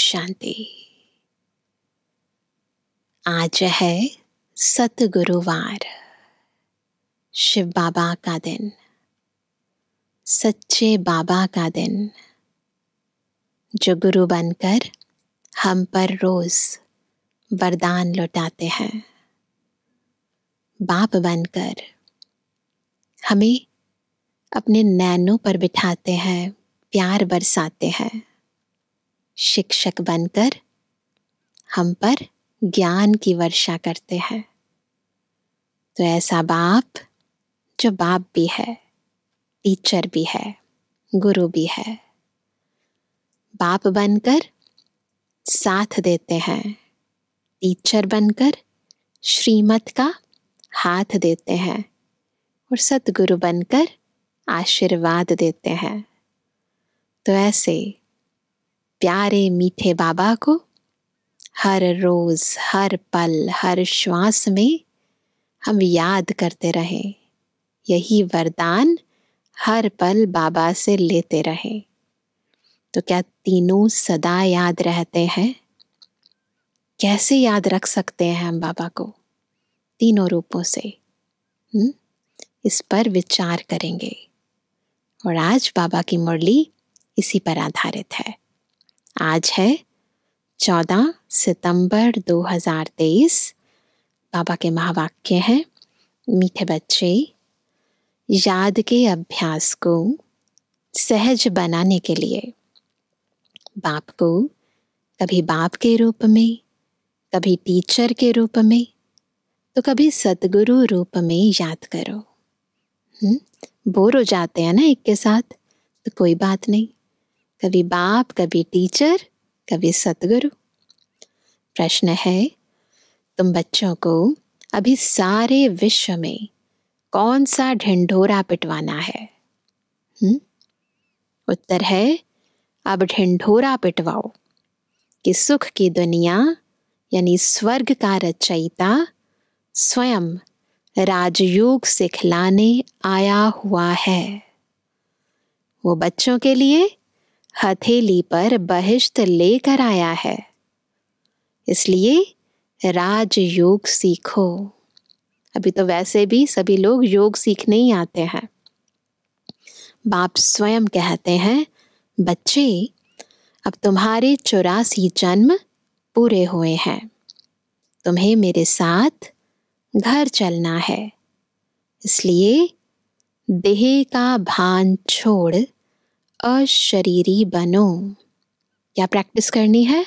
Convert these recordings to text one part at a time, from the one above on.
शांति आज है सत गुरुवार शिव बाबा का दिन सच्चे बाबा का दिन जो गुरु बनकर हम पर रोज वरदान लौटाते हैं बाप बनकर हमें अपने नैनों पर बिठाते हैं प्यार बरसाते हैं शिक्षक बनकर हम पर ज्ञान की वर्षा करते हैं तो ऐसा बाप जो बाप भी है टीचर भी है गुरु भी है बाप बनकर साथ देते हैं टीचर बनकर श्रीमत का हाथ देते हैं और सतगुरु बनकर आशीर्वाद देते हैं तो ऐसे प्यारे मीठे बाबा को हर रोज़ हर पल हर श्वास में हम याद करते रहें यही वरदान हर पल बाबा से लेते रहें तो क्या तीनों सदा याद रहते हैं कैसे याद रख सकते हैं हम बाबा को तीनों रूपों से हुँ? हम्म? इस पर विचार करेंगे और आज बाबा की मुरली इसी पर आधारित है आज है 14 सितंबर 2023 बाबा के महावाक्य है मीठे बच्चे याद के अभ्यास को सहज बनाने के लिए बाप को कभी बाप के रूप में कभी टीचर के रूप में तो कभी सतगुरु रूप में याद करो हम्म, बोर हो जाते हैं ना एक के साथ तो कोई बात नहीं कभी बाप कभी टीचर कभी सतगुरु प्रश्न है तुम बच्चों को अभी सारे विश्व में कौन सा ढिंढोरा पिटवाना है हुँ? उत्तर है अब ढिंढोरा पिटवाओ कि सुख की दुनिया यानी स्वर्ग का रचयिता स्वयं राजयोग सिखलाने आया हुआ है वो बच्चों के लिए हथेली पर बहिष्त लेकर आया है इसलिए राजयोग सीखो अभी तो वैसे भी सभी लोग योग सीखने ही आते हैं बाप स्वयं कहते हैं बच्चे अब तुम्हारे चौरासी जन्म पूरे हुए हैं तुम्हें मेरे साथ घर चलना है इसलिए देह का भान छोड़ अशरीरी बनो क्या प्रैक्टिस करनी है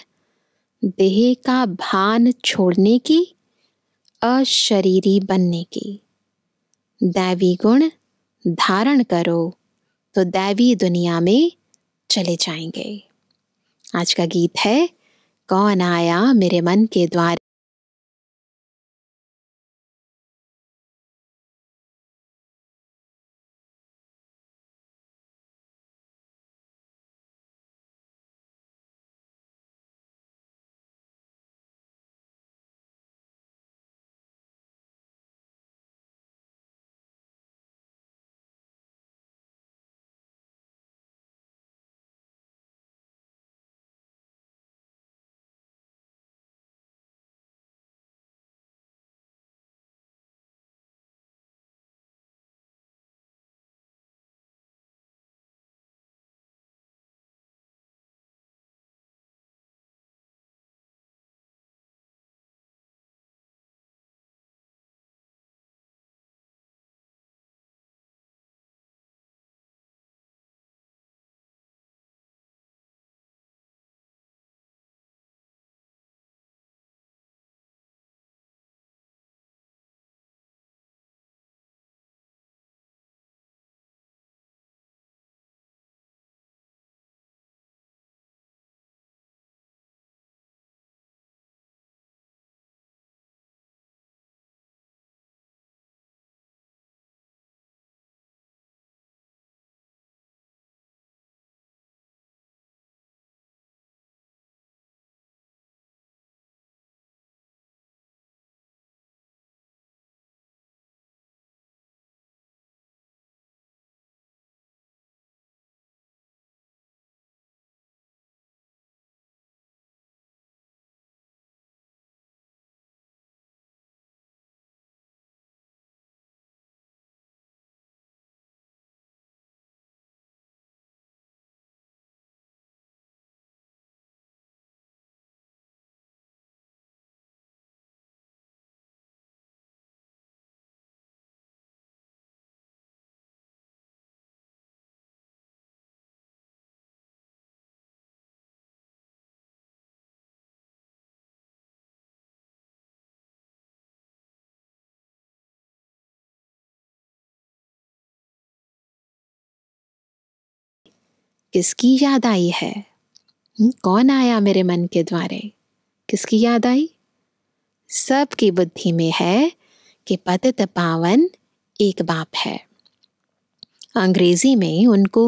देह का भान छोड़ने की अशरीरी बनने की दैवी गुण धारण करो तो दैवी दुनिया में चले जाएंगे आज का गीत है कौन आया मेरे मन के द्वार किसकी याद आई है हम्म, कौन आया मेरे मन के द्वारे किसकी याद आई सबकी बुद्धि में है कि पतित पावन एक बाप है अंग्रेजी में उनको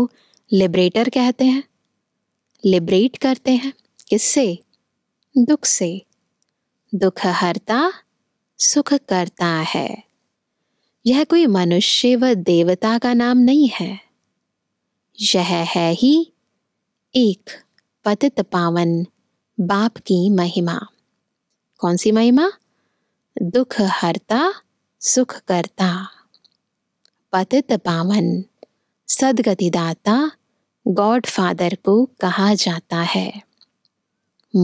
लिबरेटर कहते हैं लिबरेट करते हैं किससे दुख से दुख हरता सुख करता है यह कोई मनुष्य व देवता का नाम नहीं है यह है ही एक पतित पावन बाप की महिमा कौन सी महिमा दुख हरता सुख करता पतित पावन सदगतिदाता गॉड फादर को कहा जाता है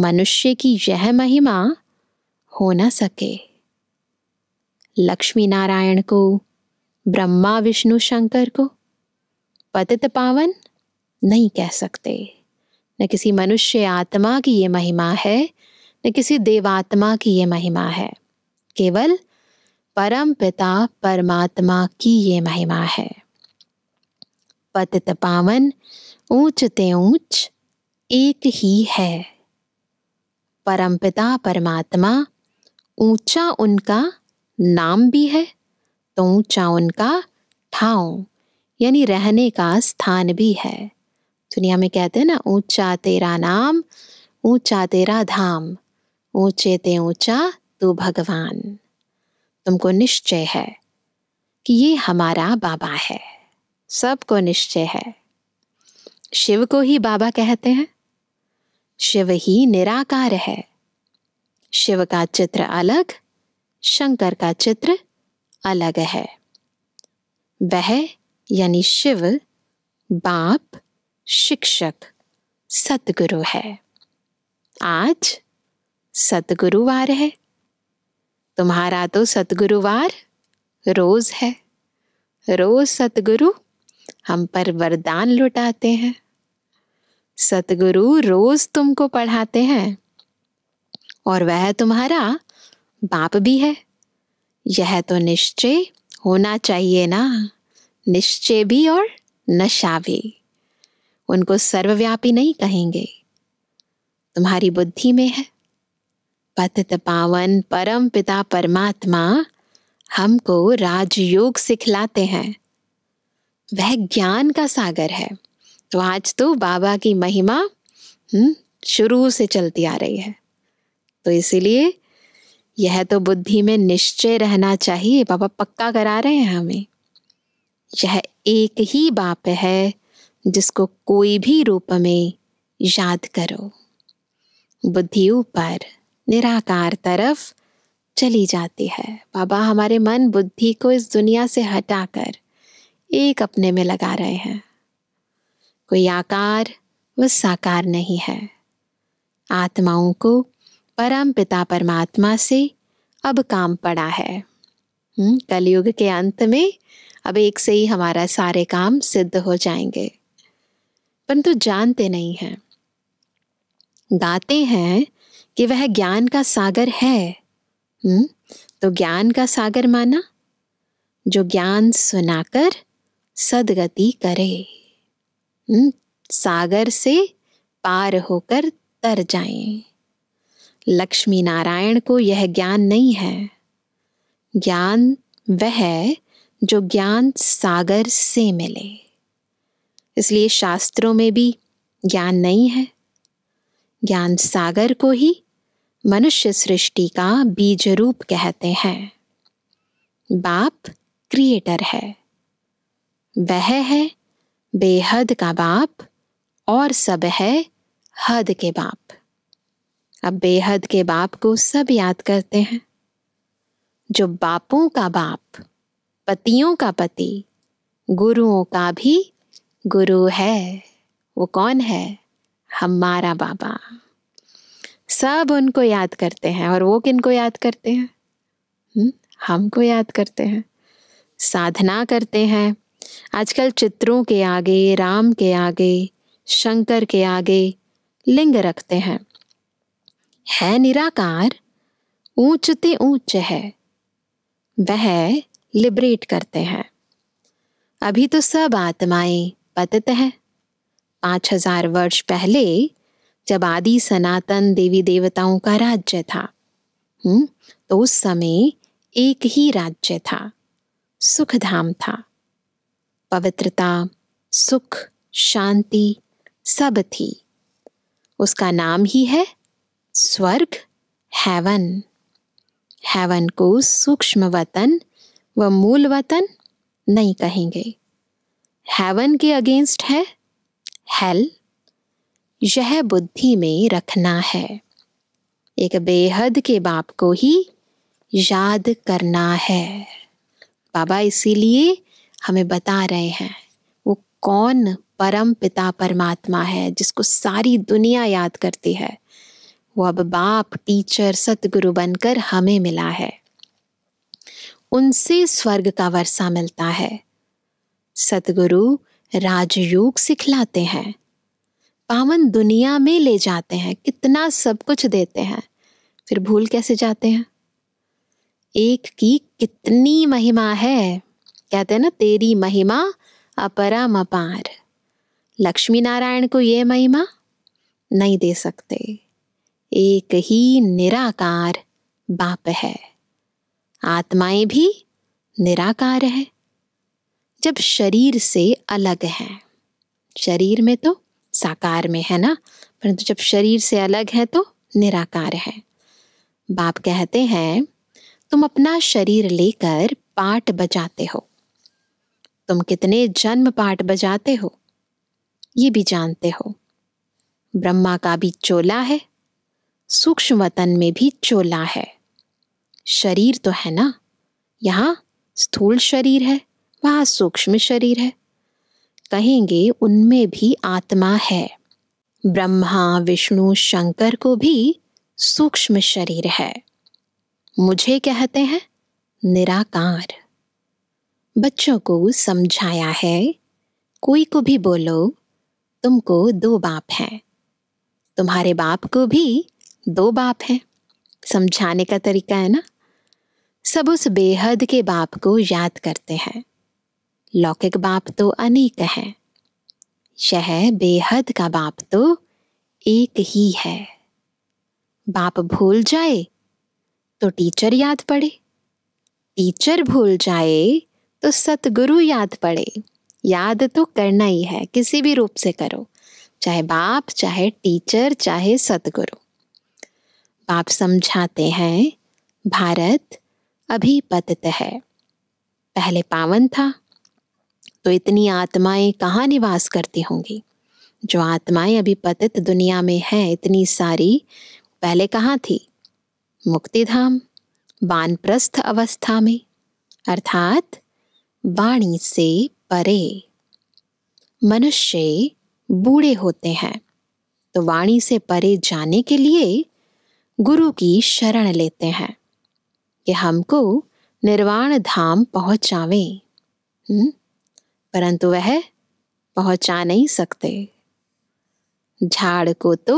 मनुष्य की यह महिमा हो न सके लक्ष्मी नारायण को ब्रह्मा विष्णु शंकर को पतित पावन नहीं कह सकते न किसी मनुष्य आत्मा की ये महिमा है न किसी देवात्मा की ये महिमा है केवल परम पिता परमात्मा की ये महिमा है पतित पावन ऊंचते ऊंच एक ही है परम पिता परमात्मा ऊंचा उनका नाम भी है तो ऊंचा उनका ठाव यानी रहने का स्थान भी है दुनिया में कहते हैं ना ऊंचा तेरा नाम ऊंचा तेरा धाम ऊंचे ते ऊंचा तू भगवान तुमको निश्चय है कि ये हमारा बाबा है सबको निश्चय है शिव को ही बाबा कहते हैं शिव ही निराकार है शिव का चित्र अलग शंकर का चित्र अलग है वह यानी शिव बाप शिक्षक सतगुरु है आज सतगुरुवार है तुम्हारा तो सतगुरुवार रोज है रोज सतगुरु हम पर वरदान लुटाते हैं सतगुरु रोज तुमको पढ़ाते हैं और वह तुम्हारा बाप भी है यह तो निश्चय होना चाहिए ना निश्चय भी और नशा भी उनको सर्वव्यापी नहीं कहेंगे तुम्हारी बुद्धि में है पतित पावन परम पिता परमात्मा हमको राजयोग सिखलाते हैं वह ज्ञान का सागर है तो आज तो बाबा की महिमा हम्म, शुरू से चलती आ रही है तो इसीलिए यह तो बुद्धि में निश्चय रहना चाहिए बाबा पक्का करा रहे हैं हमें यह एक ही बाप है जिसको कोई भी रूप में याद करो बुद्धि ऊपर निराकार तरफ चली जाती है बाबा हमारे मन बुद्धि को इस दुनिया से हटाकर एक अपने में लगा रहे हैं कोई आकार व साकार नहीं है आत्माओं को परम पिता परमात्मा से अब काम पड़ा है हम्म, कलयुग के अंत में अब एक से ही हमारा सारे काम सिद्ध हो जाएंगे परंतु जानते नहीं हैं गाते हैं कि वह ज्ञान का सागर है हुँ? हम्म? तो ज्ञान का सागर माना जो ज्ञान सुनाकर सदगति करे हुँ? हम्म? सागर से पार होकर तर जाएं। लक्ष्मी नारायण को यह ज्ञान नहीं है ज्ञान वह है जो ज्ञान सागर से मिले इसलिए शास्त्रों में भी ज्ञान नहीं है ज्ञान सागर को ही मनुष्य सृष्टि का बीज रूप कहते हैं बाप क्रिएटर है वह है बेहद का बाप और सब है हद के बाप अब बेहद के बाप को सब याद करते हैं जो बापों का बाप पतियों का पति गुरुओं का भी गुरु है वो कौन है हमारा बाबा सब उनको याद करते हैं और वो किन को याद करते हैं हम्म, हमको याद करते हैं साधना करते हैं आजकल चित्रों के आगे राम के आगे शंकर के आगे लिंग रखते हैं है निराकार ऊंचते ऊंच है वह लिब्रेट करते हैं अभी तो सब आत्माएं पतित है पांच हजार वर्ष पहले जब आदि सनातन देवी देवताओं का राज्य था हम्म तो उस समय एक ही राज्य था सुखधाम था पवित्रता सुख शांति सब थी उसका नाम ही है स्वर्ग हेवन हेवन को सूक्ष्म वतन वह मूल वतन नहीं कहेंगे हैवन के अगेंस्ट है हेल यह बुद्धि में रखना है एक बेहद के बाप को ही याद करना है बाबा इसीलिए हमें बता रहे हैं वो कौन परम पिता परमात्मा है जिसको सारी दुनिया याद करती है वो अब बाप टीचर सतगुरु बनकर हमें मिला है उनसे स्वर्ग का वर्षा मिलता है सतगुरु राजयोग सिखलाते हैं पावन दुनिया में ले जाते हैं कितना सब कुछ देते हैं फिर भूल कैसे जाते हैं एक की कितनी महिमा है कहते हैं ना तेरी महिमा अपरम अपार लक्ष्मी नारायण को ये महिमा नहीं दे सकते एक ही निराकार बाप है आत्माएं भी निराकार है जब शरीर से अलग है शरीर में तो साकार में है ना परंतु जब शरीर से अलग है तो निराकार है बाप कहते हैं तुम अपना शरीर लेकर पाठ बजाते हो तुम कितने जन्म पाठ बजाते हो ये भी जानते हो ब्रह्मा का भी चोला है सूक्ष्म वतन में भी चोला है शरीर तो है ना यहाँ स्थूल शरीर है वहाँ सूक्ष्म शरीर है कहेंगे उनमें भी आत्मा है ब्रह्मा विष्णु शंकर को भी सूक्ष्म शरीर है मुझे कहते हैं निराकार बच्चों को समझाया है कोई को भी बोलो तुमको दो बाप हैं तुम्हारे बाप को भी दो बाप हैं समझाने का तरीका है ना सब उस बेहद के बाप को याद करते हैं लौकिक बाप तो अनेक है यह बेहद का बाप तो एक ही है बाप भूल जाए तो टीचर याद पड़े टीचर भूल जाए तो सतगुरु याद पड़े याद तो करना ही है किसी भी रूप से करो चाहे बाप चाहे टीचर चाहे सतगुरु बाप समझाते हैं भारत अभिपतत है पहले पावन था तो इतनी आत्माएं कहाँ निवास करती होंगी जो आत्माएं अभी पतित दुनिया में हैं इतनी सारी पहले कहाँ थी मुक्तिधाम बानप्रस्थ अवस्था में अर्थात वाणी से परे मनुष्य बूढ़े होते हैं तो वाणी से परे जाने के लिए गुरु की शरण लेते हैं कि हमको निर्वाण धाम पहुंचावे हम्म? परंतु वह पहुंचा नहीं सकते झाड़ को तो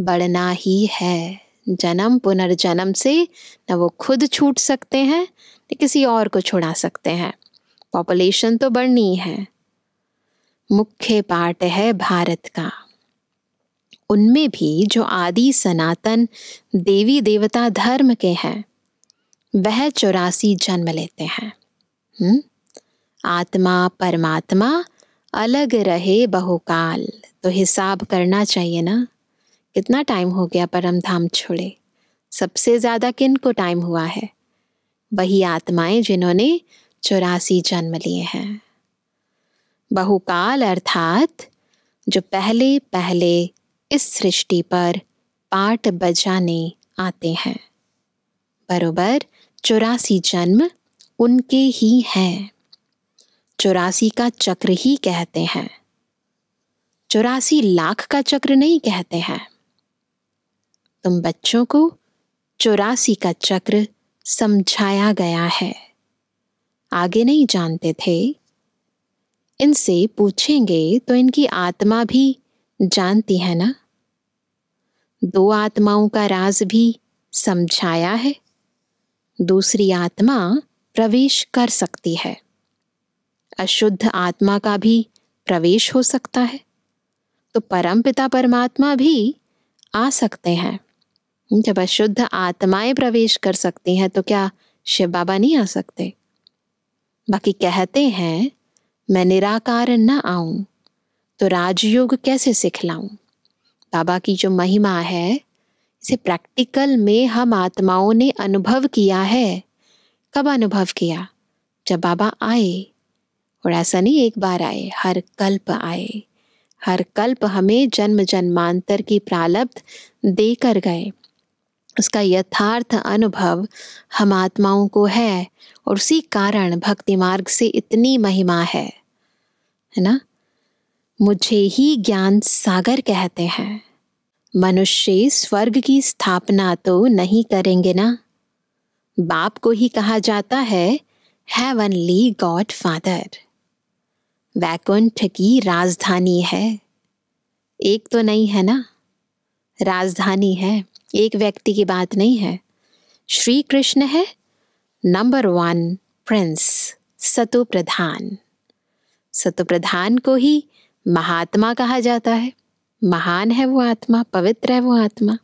बढ़ना ही है जन्म पुनर्जन्म से न वो खुद छूट सकते हैं न किसी और को छुड़ा सकते हैं पॉपुलेशन तो बढ़नी है मुख्य पाठ है भारत का उनमें भी जो आदि सनातन देवी देवता धर्म के हैं वह चौरासी जन्म लेते हैं हुँ? आत्मा परमात्मा अलग रहे बहुकाल तो हिसाब करना चाहिए ना कितना टाइम हो गया परम धाम छोड़े सबसे ज़्यादा किन को टाइम हुआ है वही आत्माएं जिन्होंने चौरासी जन्म लिए हैं बहुकाल अर्थात जो पहले पहले इस सृष्टि पर पाठ बजाने आते हैं बरोबर चौरासी जन्म उनके ही हैं चौरासी का चक्र ही कहते हैं चौरासी लाख का चक्र नहीं कहते हैं तुम बच्चों को चौरासी का चक्र समझाया गया है आगे नहीं जानते थे इनसे पूछेंगे तो इनकी आत्मा भी जानती है ना दो आत्माओं का राज भी समझाया है दूसरी आत्मा प्रवेश कर सकती है अशुद्ध आत्मा का भी प्रवेश हो सकता है तो परमपिता परमात्मा भी आ सकते हैं जब अशुद्ध आत्माएं प्रवेश कर सकती हैं तो क्या शिव बाबा नहीं आ सकते बाकी कहते हैं मैं निराकार न आऊं तो राजयोग कैसे सिखलाऊं बाबा की जो महिमा है इसे प्रैक्टिकल में हम आत्माओं ने अनुभव किया है कब अनुभव किया जब बाबा आए और ऐसा नहीं एक बार आए हर कल्प आए हर कल्प हमें जन्म जन्मांतर की प्रालब्ध देकर गए उसका यथार्थ अनुभव हम आत्माओं को है और उसी कारण भक्ति मार्ग से इतनी महिमा है है ना मुझे ही ज्ञान सागर कहते हैं मनुष्य स्वर्ग की स्थापना तो नहीं करेंगे ना बाप को ही कहा जाता है हैवनली गॉड फादर वैकुंठ की राजधानी है एक तो नहीं है ना राजधानी है एक व्यक्ति की बात नहीं है श्री कृष्ण है नंबर वन प्रिंस सतुप्रधान प्रधान प्रधान को ही महात्मा कहा जाता है महान है वो आत्मा पवित्र है वो आत्मा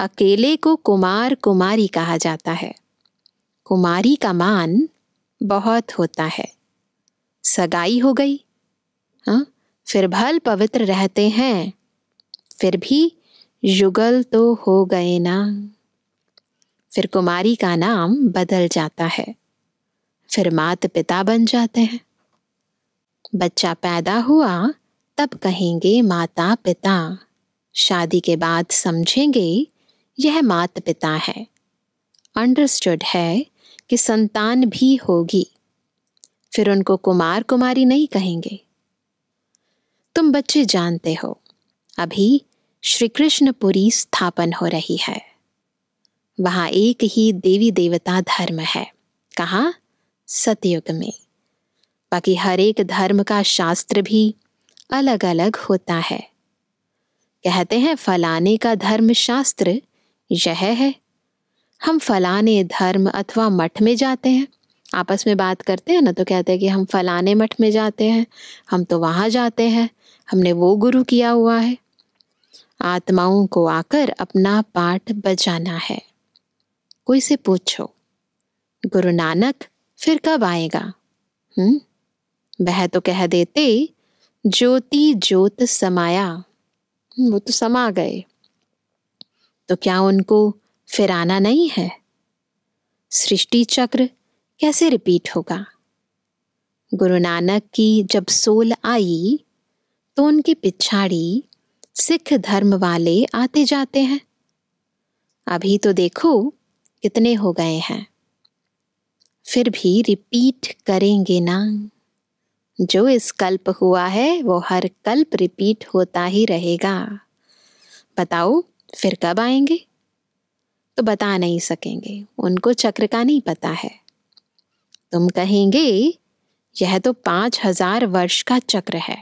अकेले को कुमार कुमारी कहा जाता है कुमारी का मान बहुत होता है सगाई हो गई हाँ फिर भल पवित्र रहते हैं फिर भी युगल तो हो गए ना फिर कुमारी का नाम बदल जाता है फिर मात पिता बन जाते हैं बच्चा पैदा हुआ तब कहेंगे माता पिता शादी के बाद समझेंगे यह माता पिता है अंडरस्टूड है कि संतान भी होगी फिर उनको कुमार कुमारी नहीं कहेंगे तुम बच्चे जानते हो अभी श्री कृष्णपुरी स्थापन हो रही है वहां एक ही देवी देवता धर्म है कहा सतयुग में बाकी हर एक धर्म का शास्त्र भी अलग अलग होता है कहते हैं फलाने का धर्म शास्त्र यह है हम फलाने धर्म अथवा मठ में जाते हैं आपस में बात करते हैं ना तो कहते हैं कि हम फलाने मठ में जाते हैं हम तो वहाँ जाते हैं हमने वो गुरु किया हुआ है आत्माओं को आकर अपना पाठ बजाना है कोई से पूछो गुरु नानक फिर कब आएगा हम्म वह तो कह देते ज्योति ज्योत समाया वो तो समा गए तो क्या उनको फिर आना नहीं है सृष्टि चक्र कैसे रिपीट होगा गुरु नानक की जब सोल आई तो उनकी पिछाड़ी सिख धर्म वाले आते जाते हैं अभी तो देखो कितने हो गए हैं फिर भी रिपीट करेंगे ना जो इस कल्प हुआ है वो हर कल्प रिपीट होता ही रहेगा बताओ फिर कब आएंगे तो बता नहीं सकेंगे उनको चक्र का नहीं पता है तुम कहेंगे यह तो पांच हजार वर्ष का चक्र है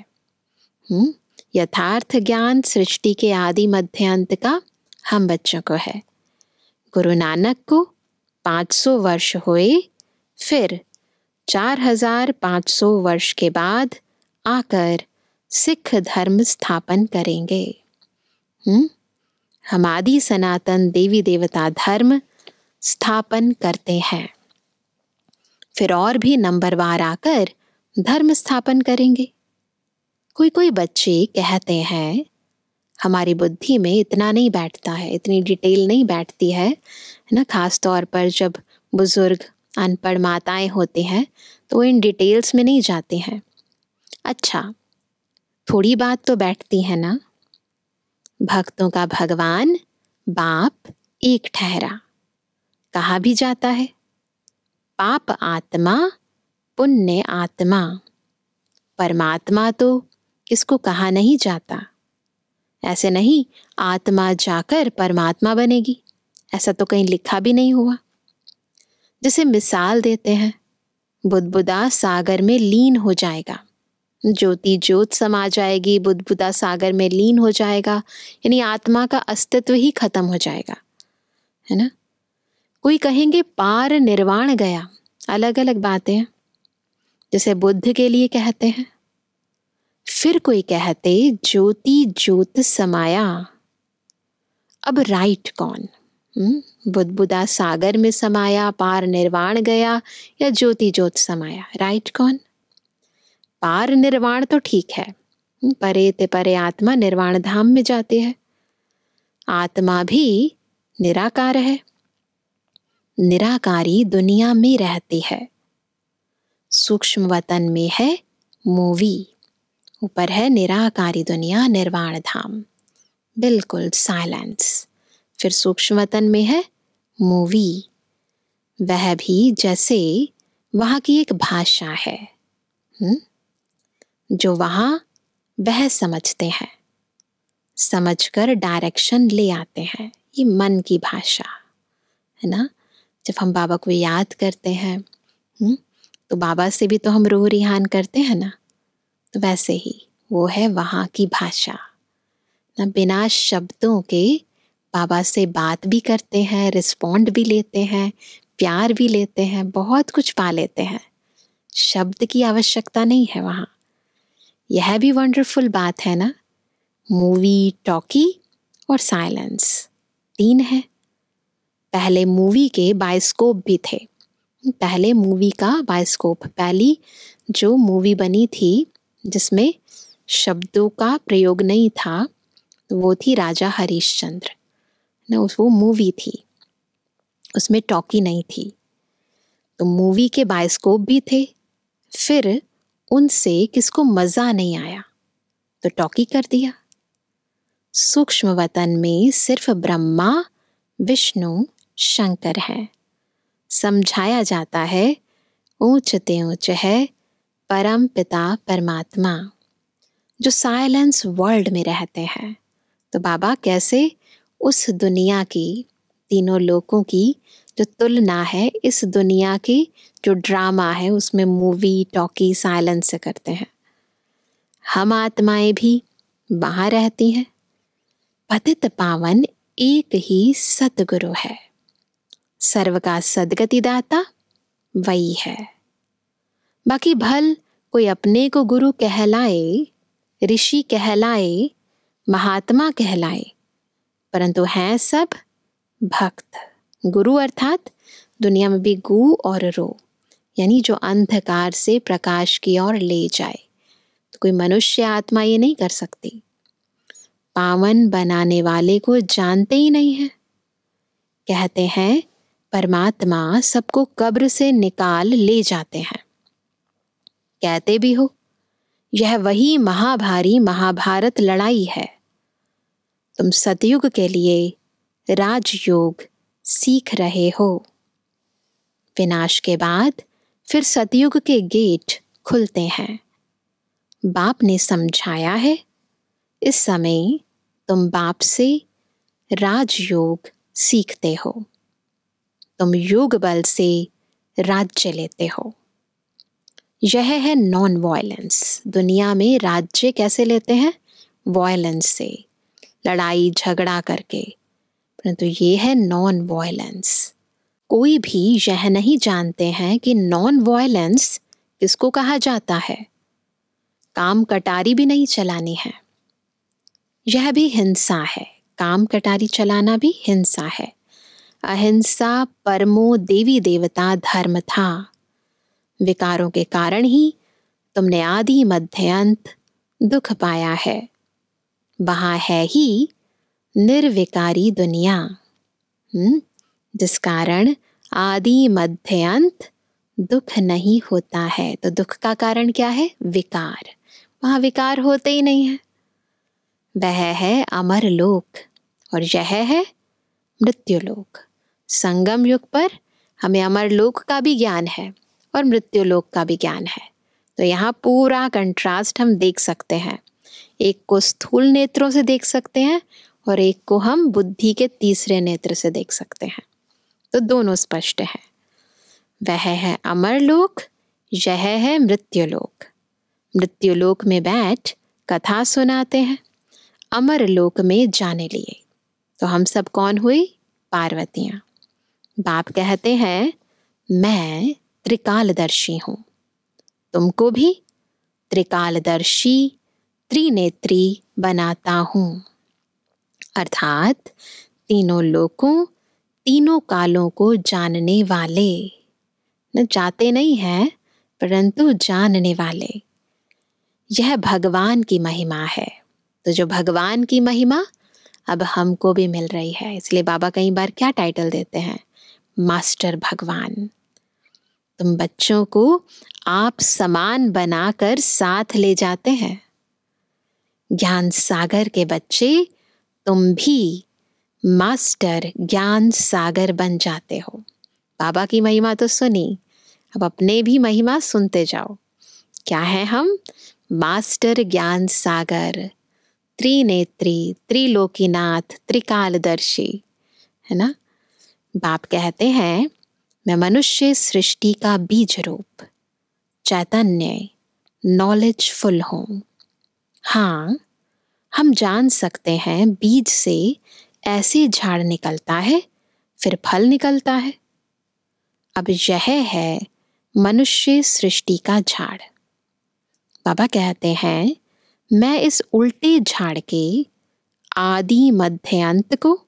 हम्म यथार्थ ज्ञान सृष्टि के आदि मध्य अंत का हम बच्चों को है गुरु नानक को 500 वर्ष हुए फिर 4,500 वर्ष के बाद आकर सिख धर्म स्थापन करेंगे हम आदि सनातन देवी देवता धर्म स्थापन करते हैं फिर और भी नंबरवार आकर धर्म स्थापन करेंगे कोई कोई बच्चे कहते हैं हमारी बुद्धि में इतना नहीं बैठता है इतनी डिटेल नहीं बैठती है ना खास तौर पर जब बुजुर्ग अनपढ़ माताएं होते हैं तो इन डिटेल्स में नहीं जाते हैं अच्छा थोड़ी बात तो बैठती है ना भक्तों का भगवान बाप एक ठहरा कहा भी जाता है पाप आत्मा पुण्य आत्मा परमात्मा तो इसको कहा नहीं जाता ऐसे नहीं आत्मा जाकर परमात्मा बनेगी ऐसा तो कहीं लिखा भी नहीं हुआ जिसे मिसाल देते हैं बुदबुदा सागर में लीन हो जाएगा ज्योति ज्योत समा जाएगी बुदबुदा सागर में लीन हो जाएगा यानी आत्मा का अस्तित्व ही खत्म हो जाएगा है ना कोई कहेंगे पार निर्वाण गया अलग अलग बातें हैं बुद्ध के लिए कहते हैं फिर कोई कहते ज्योति ज्योत समाया अब राइट कौन हम्म, बुदबुदा सागर में समाया पार निर्वाण गया या ज्योति ज्योत समाया राइट कौन पार निर्वाण तो ठीक है हम्म, परे ते परे आत्मा निर्वाण धाम में जाती है आत्मा भी निराकार है निराकारी दुनिया में रहती है सूक्ष्म वतन में है मूवी ऊपर है निराकारी दुनिया निर्वाण धाम बिल्कुल साइलेंस फिर सूक्ष्मवतन में है मूवी वह भी जैसे वहाँ की एक भाषा है हुँ? हम्म? जो वहां वह समझते हैं समझकर डायरेक्शन ले आते हैं ये मन की भाषा है ना जब हम बाबा को याद करते हैं हुँ? हम्म? तो बाबा से भी तो हम रूह रिहान करते हैं ना तो वैसे ही वो है वहाँ की भाषा ना बिना शब्दों के बाबा से बात भी करते हैं रिस्पॉन्ड भी लेते हैं प्यार भी लेते हैं बहुत कुछ पा लेते हैं शब्द की आवश्यकता नहीं है वहाँ यह भी वंडरफुल बात है ना मूवी टॉकी और साइलेंस तीन है पहले मूवी के बायोस्कोप भी थे पहले मूवी का बायोस्कोप पहली जो मूवी बनी थी जिसमें शब्दों का प्रयोग नहीं था वो थी राजा हरीश्चंद्र ना उस वो मूवी थी उसमें टॉकी नहीं थी तो मूवी के बायोस्कोप भी थे फिर उनसे किसको मज़ा नहीं आया तो टॉकी कर दिया सूक्ष्म वतन में सिर्फ ब्रह्मा विष्णु शंकर है समझाया जाता है ऊंचते ऊंच है परम पिता परमात्मा जो साइलेंस वर्ल्ड में रहते हैं तो बाबा कैसे उस दुनिया की तीनों लोकों की जो तुलना है इस दुनिया की जो ड्रामा है उसमें मूवी टॉकी साइलेंस से करते हैं हम आत्माएं भी वहाँ रहती हैं पतित पावन एक ही सतगुरु है सर्व का सदगति दाता वही है बाकी भल कोई अपने को गुरु कहलाए ऋषि कहलाए महात्मा कहलाए परंतु हैं सब भक्त गुरु अर्थात दुनिया में भी गु और रो यानी जो अंधकार से प्रकाश की ओर ले जाए तो कोई मनुष्य आत्मा ये नहीं कर सकती पावन बनाने वाले को जानते ही नहीं है कहते हैं परमात्मा सबको कब्र से निकाल ले जाते हैं कहते भी हो यह वही महाभारी महाभारत लड़ाई है तुम सदयुग के लिए राजयोग सीख रहे हो विनाश के बाद फिर सतयुग के गेट खुलते हैं बाप ने समझाया है इस समय तुम बाप से राजयोग सीखते हो तुम योग बल से राज्य लेते हो यह है नॉन वायलेंस दुनिया में राज्य कैसे लेते हैं वायलेंस से लड़ाई झगड़ा करके परंतु ये है नॉन वॉयलेंस कोई भी यह नहीं जानते हैं कि नॉन वॉयलेंस किसको कहा जाता है काम कटारी भी नहीं चलानी है यह भी हिंसा है काम कटारी चलाना भी हिंसा है अहिंसा परमो देवी देवता धर्म था विकारों के कारण ही तुमने आदि मध्यंत दुख पाया है वहाँ है ही निर्विकारी दुनिया हम्म, जिस कारण आदि मध्य अंत दुख नहीं होता है तो दुख का कारण क्या है विकार वहाँ विकार होते ही नहीं है वह है अमर लोक और यह है मृत्यु लोक संगम युग पर हमें अमर लोक का भी ज्ञान है और मृत्यु लोक का भी ज्ञान है तो यहाँ पूरा कंट्रास्ट हम देख सकते हैं एक को स्थूल नेत्रों से देख सकते हैं और एक को हम बुद्धि के तीसरे नेत्र से देख सकते हैं तो दोनों स्पष्ट है वह है अमर लोक यह है मृत्युलोक मृत्युलोक में बैठ कथा सुनाते हैं अमर लोक में जाने लिए तो हम सब कौन हुई पार्वतियाँ बाप कहते हैं मैं त्रिकालदर्शी हूँ तुमको भी त्रिकालदर्शी त्रिनेत्री बनाता हूँ अर्थात तीनों लोकों तीनों कालों को जानने वाले न जाते नहीं हैं परंतु जानने वाले यह भगवान की महिमा है तो जो भगवान की महिमा अब हमको भी मिल रही है इसलिए बाबा कई बार क्या टाइटल देते हैं मास्टर भगवान तुम बच्चों को आप समान बनाकर साथ ले जाते हैं ज्ञान सागर के बच्चे तुम भी मास्टर ज्ञान सागर बन जाते हो बाबा की महिमा तो सुनी अब अपने भी महिमा सुनते जाओ क्या है हम मास्टर ज्ञान सागर त्रिनेत्री त्रिलोकीनाथ त्रिकालदर्शी है ना बाप कहते हैं मैं मनुष्य सृष्टि का बीज रूप चैतन्य नॉलेजफुल हूँ हाँ हम जान सकते हैं बीज से ऐसे झाड़ निकलता है फिर फल निकलता है अब यह है मनुष्य सृष्टि का झाड़ बाबा कहते हैं मैं इस उल्टे झाड़ के आदि मध्य अंत को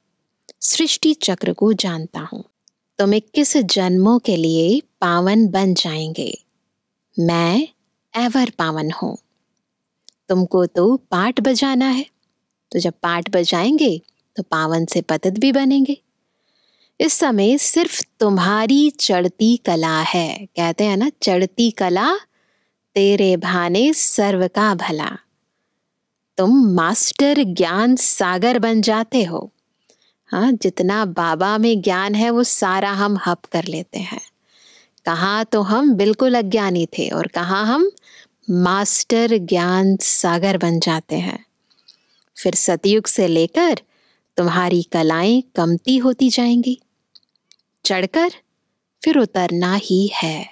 सृष्टि चक्र को जानता हूँ तुम इक्कीस जन्मों के लिए पावन बन जाएंगे मैं एवर पावन हूँ तुमको तो पाठ बजाना है तो जब पाठ बजाएंगे तो पावन से पतित भी बनेंगे इस समय सिर्फ तुम्हारी चढ़ती कला है कहते हैं ना चढ़ती कला तेरे भाने सर्व का भला तुम मास्टर ज्ञान सागर बन जाते हो हाँ जितना बाबा में ज्ञान है वो सारा हम हप कर लेते हैं कहा तो हम बिल्कुल अज्ञानी थे और कहा हम मास्टर ज्ञान सागर बन जाते हैं फिर सतयुग से लेकर तुम्हारी कलाएं कमती होती जाएंगी चढ़कर फिर उतरना ही है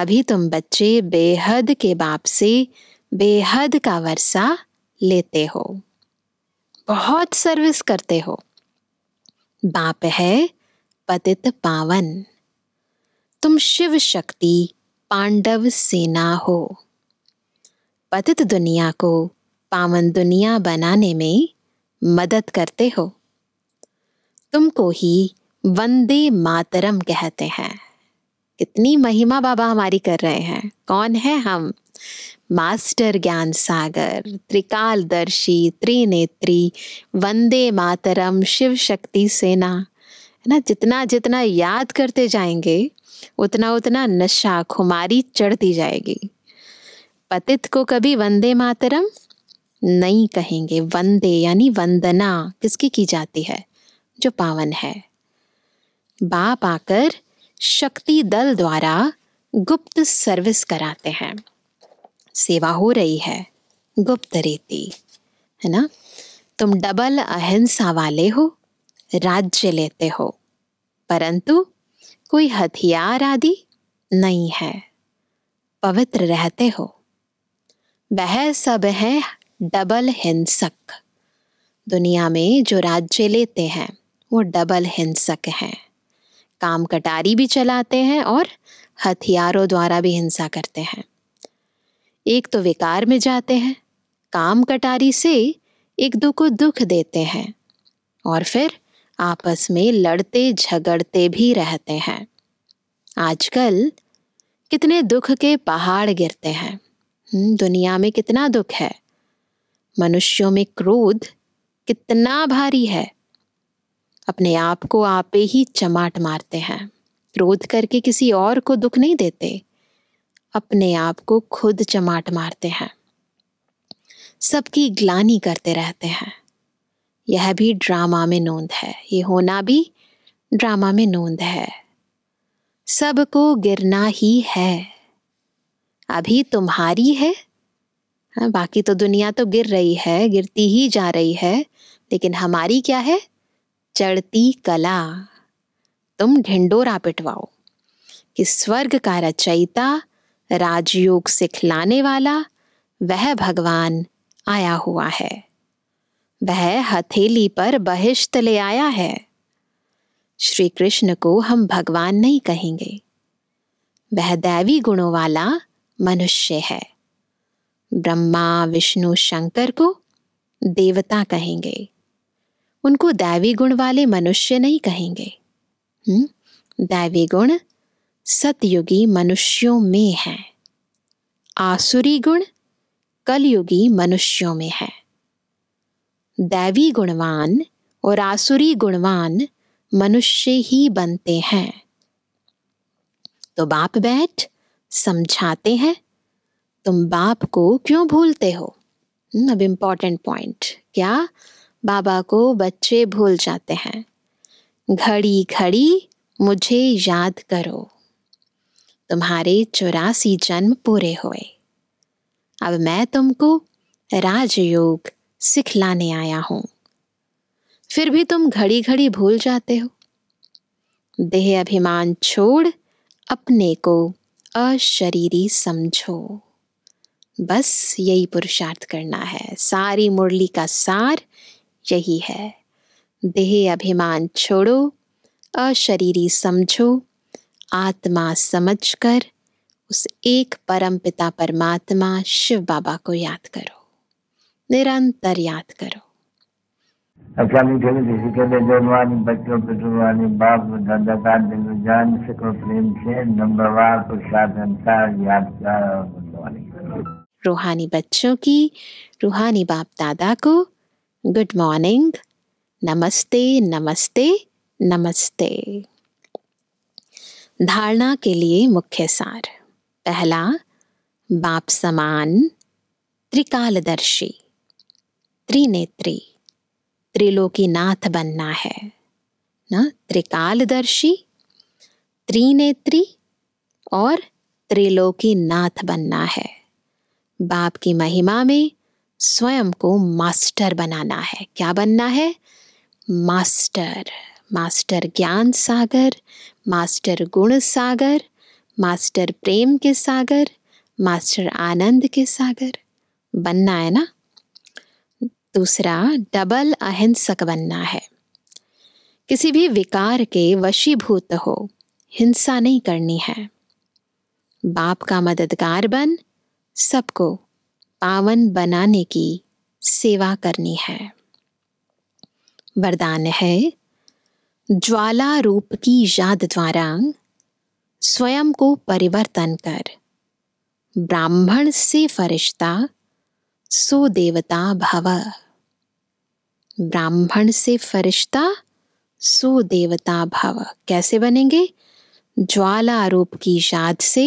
अभी तुम बच्चे बेहद के बाप से बेहद का वर्षा लेते हो बहुत सर्विस करते हो बाप है पतित पावन तुम शिव शक्ति पांडव सेना हो पतित दुनिया को पावन दुनिया बनाने में मदद करते हो तुमको ही वंदे मातरम कहते हैं कितनी महिमा बाबा हमारी कर रहे हैं कौन है हम मास्टर ज्ञान सागर त्रिकालदर्शी त्रिनेत्री वंदे मातरम शिव शक्ति सेना है ना जितना जितना याद करते जाएंगे उतना उतना नशा खुमारी चढ़ती जाएगी पतित को कभी वंदे मातरम नहीं कहेंगे वंदे यानी वंदना किसकी की जाती है जो पावन है बाप आकर शक्ति दल द्वारा गुप्त सर्विस कराते हैं सेवा हो रही है गुप्त रीति है ना तुम डबल अहिंसा वाले हो राज्य लेते हो परंतु कोई हथियार आदि नहीं है पवित्र रहते हो वह सब है डबल हिंसक दुनिया में जो राज्य लेते हैं वो डबल हिंसक हैं काम कटारी भी चलाते हैं और हथियारों द्वारा भी हिंसा करते हैं एक तो विकार में जाते हैं काम कटारी से एक दो को दुख देते हैं और फिर आपस में लड़ते झगड़ते भी रहते हैं आजकल कितने दुख के पहाड़ गिरते हैं हम्म, दुनिया में कितना दुख है मनुष्यों में क्रोध कितना भारी है अपने आप को आपे ही चमाट मारते हैं क्रोध करके किसी और को दुख नहीं देते अपने आप को खुद चमाट मारते हैं सबकी ग्लानी करते रहते हैं यह भी ड्रामा में नोंद है ये होना भी ड्रामा में नोंद है सबको गिरना ही है अभी तुम्हारी है हाँ, बाकी तो दुनिया तो गिर रही है गिरती ही जा रही है लेकिन हमारी क्या है चढ़ती कला तुम ढिंडोरा पिटवाओ कि स्वर्ग का रचयिता राजयोग सिखलाने वाला वह भगवान आया हुआ है वह हथेली पर बहिष्त ले आया है श्री कृष्ण को हम भगवान नहीं कहेंगे वह दैवी गुणों वाला मनुष्य है ब्रह्मा विष्णु शंकर को देवता कहेंगे उनको दैवी गुण वाले मनुष्य नहीं कहेंगे हम्म दैवी गुण सतयुगी मनुष्यों में है आसुरी गुण कलयुगी मनुष्यों में है दैवी गुणवान और आसुरी गुणवान मनुष्य ही बनते हैं तो बाप बैठ समझाते हैं तुम बाप को क्यों भूलते हो हम्म, अब इम्पॉर्टेंट पॉइंट क्या बाबा को बच्चे भूल जाते हैं घड़ी घड़ी मुझे याद करो तुम्हारे चौरासी जन्म पूरे हुए अब मैं तुमको राजयोग सिखलाने आया हूं फिर भी तुम घड़ी घड़ी भूल जाते हो देह अभिमान छोड़ अपने को अशरीरी समझो बस यही पुरुषार्थ करना है सारी मुरली का सार यही है देह अभिमान छोड़ो अशरीरी समझो आत्मा समझकर उस एक परमपिता परमात्मा शिव बाबा को याद करो निरंतर याद करो बच्चों जुड़वानी बाप दादा का दिल जान प्रेम से प्रसाद रूहानी बच्चों की रूहानी बाप दादा को गुड मॉर्निंग नमस्ते नमस्ते नमस्ते धारणा के लिए मुख्य सार पहला बाप समान त्रिकालदर्शी त्रिनेत्री त्रिलोकीनाथ बनना है ना त्रिकालदर्शी त्रिनेत्री और त्रिलोकीनाथ बनना है बाप की महिमा में स्वयं को मास्टर बनाना है क्या बनना है मास्टर मास्टर ज्ञान सागर मास्टर गुण सागर मास्टर प्रेम के सागर मास्टर आनंद के सागर बनना है ना दूसरा डबल अहिंसक बनना है किसी भी विकार के वशीभूत हो हिंसा नहीं करनी है बाप का मददगार बन सबको पावन बनाने की सेवा करनी है वरदान है ज्वाला रूप की याद द्वारा स्वयं को परिवर्तन कर ब्राह्मण से फरिश्ता सो देवता भव ब्राह्मण से फरिश्ता सो देवता भव कैसे बनेंगे ज्वाला रूप की याद से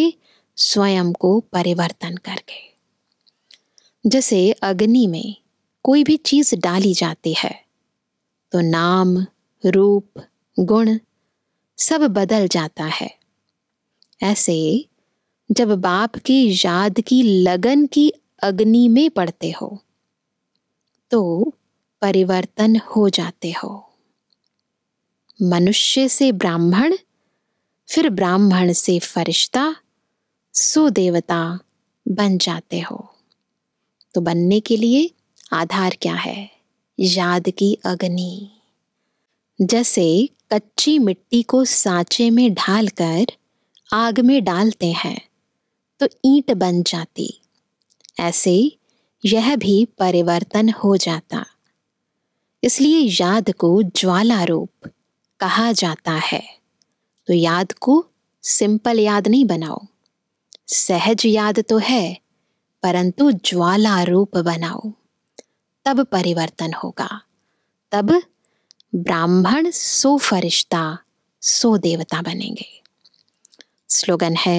स्वयं को परिवर्तन करके जैसे अग्नि में कोई भी चीज डाली जाती है तो नाम रूप गुण सब बदल जाता है ऐसे जब बाप की याद की लगन की अग्नि में पड़ते हो तो परिवर्तन हो जाते हो मनुष्य से ब्राह्मण फिर ब्राह्मण से फरिश्ता सुदेवता बन जाते हो तो बनने के लिए आधार क्या है याद की अग्नि जैसे कच्ची मिट्टी को सांचे में ढालकर आग में डालते हैं तो ईंट बन जाती ऐसे यह भी परिवर्तन हो जाता इसलिए याद को ज्वालारूप कहा जाता है तो याद को सिंपल याद नहीं बनाओ सहज याद तो है परंतु ज्वालारूप बनाओ तब परिवर्तन होगा तब ब्राह्मण सो फरिश्ता सो देवता बनेंगे स्लोगन है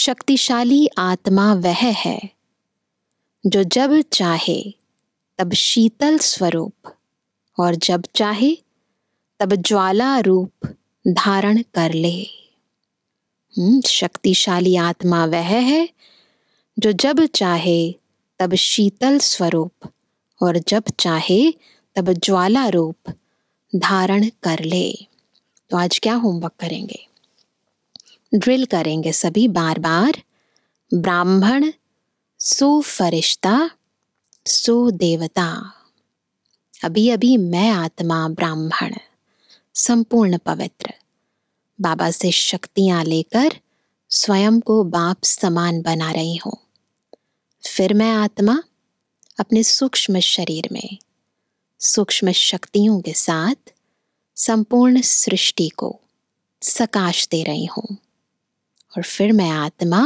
शक्तिशाली आत्मा वह है जो जब चाहे तब शीतल स्वरूप और जब चाहे तब ज्वाला रूप धारण कर ले हम्म, शक्तिशाली आत्मा वह है जो जब चाहे तब शीतल स्वरूप और जब चाहे तब ज्वाला रूप धारण कर ले तो आज क्या होमवर्क करेंगे ड्रिल करेंगे सभी बार बार ब्राह्मण सुफरिश्ता सुदेवता अभी अभी मैं आत्मा ब्राह्मण संपूर्ण पवित्र बाबा से शक्तियां लेकर स्वयं को बाप समान बना रही हूँ फिर मैं आत्मा अपने सूक्ष्म शरीर में सूक्ष्म शक्तियों के साथ संपूर्ण सृष्टि को सकाश दे रही हूँ और फिर मैं आत्मा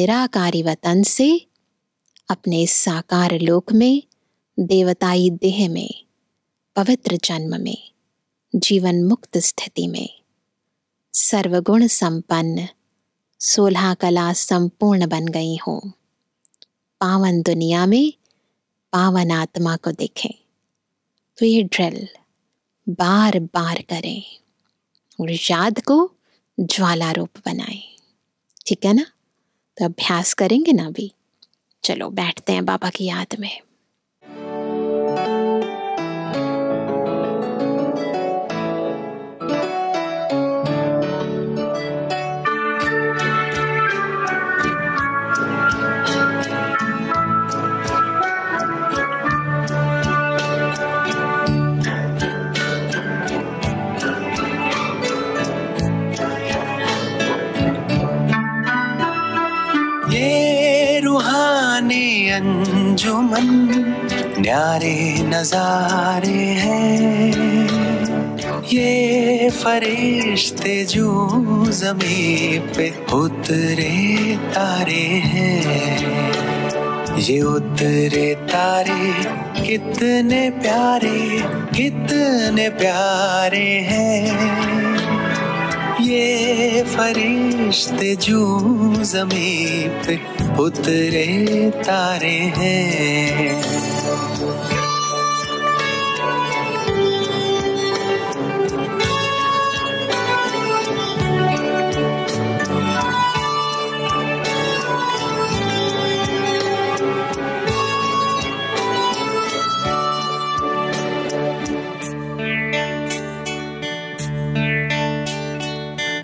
निराकारी वतन से अपने साकार लोक में देवताई देह में पवित्र जन्म में जीवन मुक्त स्थिति में सर्वगुण संपन्न सोलह कला संपूर्ण बन गई हूँ पावन दुनिया में पावन आत्मा को देखें तो ये ड्रिल बार बार करें और याद को ज्वाला रूप बनाएं ठीक है ना तो अभ्यास करेंगे ना अभी चलो बैठते हैं बाबा की याद में जाने अंजुमन न्यारे नजारे हैं ये फरिश्ते जो जमी पे उतरे तारे हैं ये उतरे तारे कितने प्यारे कितने प्यारे हैं ये फरिश्ते जो जमी पे उतरे तारे हैं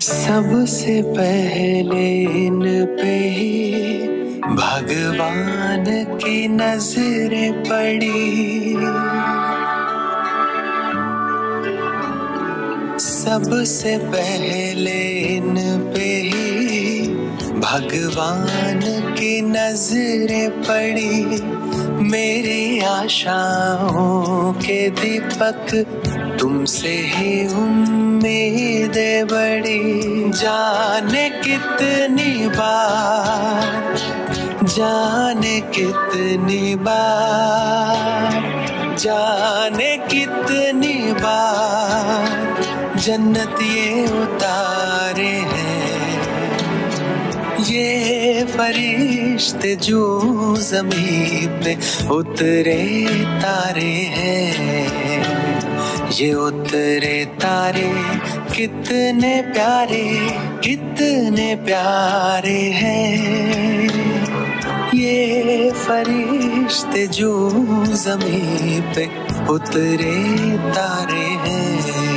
सबसे पहले इन पे ही भगवान की नजरें पड़ी सबसे पहले इन पे ही भगवान की नजरें पड़ी मेरी आशाओं के दीपक तुमसे ही उम्मीद बड़ी जाने कितनी बार जाने कितनी बार जाने कितनी बार जन्नत ये उतारे हैं ये फरिश्ते जो जमीन पे उतरे तारे हैं ये उतरे तारे कितने प्यारे कितने प्यारे हैं ये फरिश्ते जो जमीन पे उतरे तारे हैं